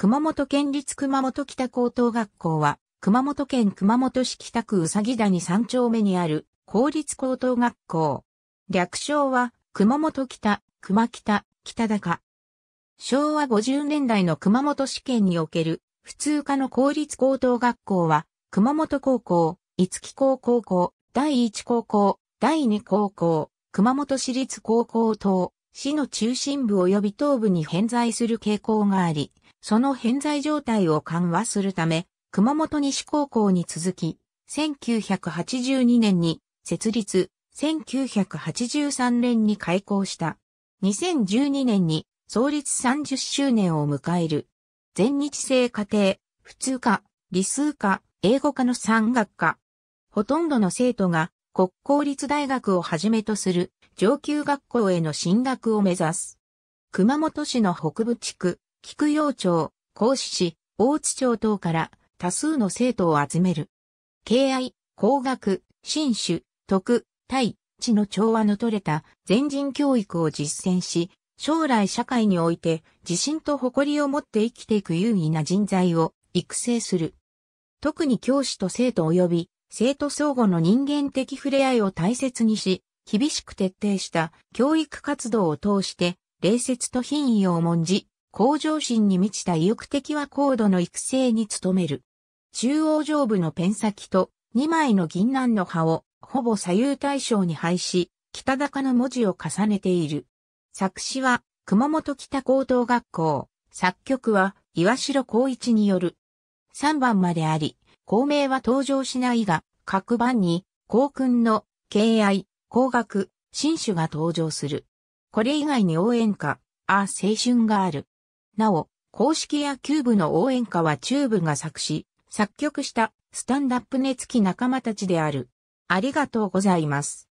熊本県立熊本北高等学校は、熊本県熊本市北区うさぎ谷3丁目にある公立高等学校。略称は、熊本北、熊北、北高。昭和50年代の熊本市験における普通科の公立高等学校は、熊本高校、五木高高校、第一高校、第二高校、熊本市立高校等、市の中心部及び東部に偏在する傾向があり、その偏在状態を緩和するため、熊本西高校に続き、1982年に設立、1983年に開校した。2012年に創立30周年を迎える。全日制家庭、普通科、理数科、英語科の三学科。ほとんどの生徒が国公立大学をはじめとする上級学校への進学を目指す。熊本市の北部地区、菊陽町、甲子市、大津町等から多数の生徒を集める。敬愛、工学、新種、徳、対、知の調和の取れた全人教育を実践し、将来社会において自信と誇りを持って生きていく優位な人材を育成する。特に教師と生徒及び生徒相互の人間的触れ合いを大切にし、厳しく徹底した教育活動を通して、礼節と品位を重んじ、向上心に満ちた意欲的は高度の育成に努める。中央上部のペン先と2枚の銀杏の葉をほぼ左右対称に配し、北高の文字を重ねている。作詞は熊本北高等学校、作曲は岩城光一による。3番まであり、校名は登場しないが、各番に、校訓の、敬愛、工学、新種が登場する。これ以外に応援歌、あ、青春がある。なお、公式野球部の応援歌はチューブが作詞、作曲したスタンダップ熱き仲間たちである。ありがとうございます。